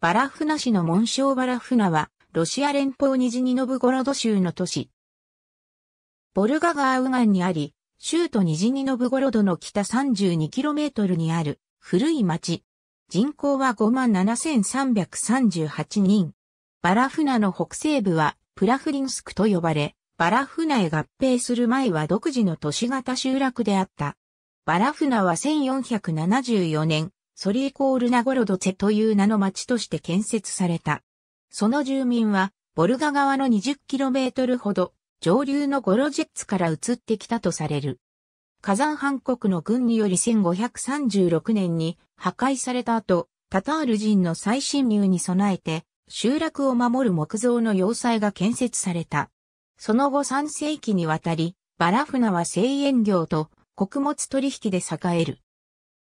バラフナ市の紋章バラフナは、ロシア連邦ニジニノブゴロド州の都市。ボルガ川右岸にあり、州都ニジニノブゴロドの北 32km にある古い町。人口は57,338人。バラフナの北西部はプラフリンスクと呼ばれ、バラフナへ合併する前は独自の都市型集落であった。バラフナは1474年、ソリエコールナゴロドツェという名の町として建設された。その住民は、ボルガ川の 20km ほど、上流のゴロジェッツから移ってきたとされる。火山藩国の軍により1536年に破壊された後、タタール人の再侵入に備えて、集落を守る木造の要塞が建設された。その後3世紀にわたり、バラフナは製塩業と穀物取引で栄える。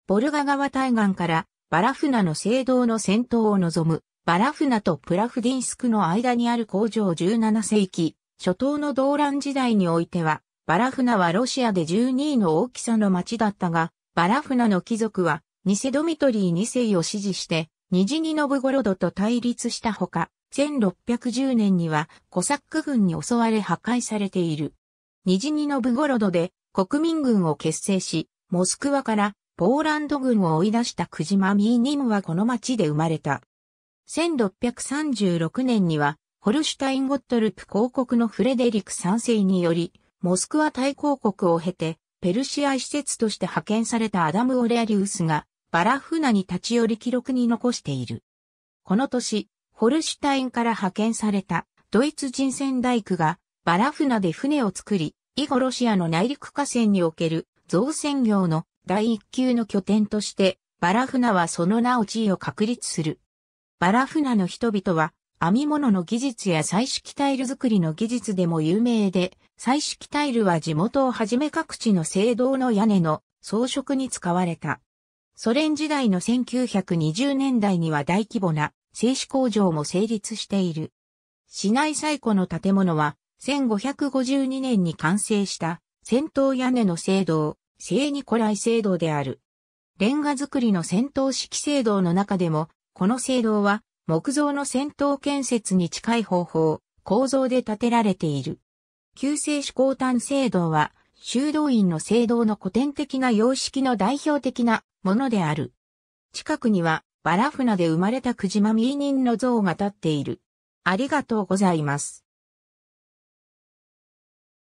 ボルガ川対岸からバラフナの聖堂の戦闘を望む、バラフナとプラフディンスクの間にある工場17世紀、初頭の動乱時代においては、バラフナはロシアで12位の大きさの町だったが、バラフナの貴族は、ニセドミトリー2世を支持して、ニジニノブゴロドと対立したほか、1610年にはコサック軍に襲われ破壊されている。ニジニノブゴロドで国民軍を結成し、モスクワからポーランド軍を追い出したクジマミーニムはこの町で生まれた。1636年には、ホルシュタイン・ゴットルプ公国のフレデリク3世により、モスクワ大公国を経て、ペルシア施設として派遣されたアダム・オレアリウスが、バラフナに立ち寄り記録に残している。この年、ホルシュタインから派遣されたドイツ人船大工がバラフナで船を作り、以後ロシアの内陸河川における造船業の第一級の拠点として、バラフナはその名を地位を確立する。バラフナの人々は、編み物の技術や彩色タイル作りの技術でも有名で、彩色タイルは地元をはじめ各地の聖堂の屋根の装飾に使われた。ソ連時代の1920年代には大規模な製紙工場も成立している。市内最古の建物は1552年に完成した戦闘屋根の聖堂、聖ニコライ聖堂である。レンガ造りの戦闘式聖堂の中でも、この聖堂は木造の戦闘建設に近い方法、構造で建てられている。旧世主皇誕聖堂は、修道院の聖堂の古典的な様式の代表的なものである。近くには、バラフナで生まれたクジマミー人の像が立っている。ありがとうございます。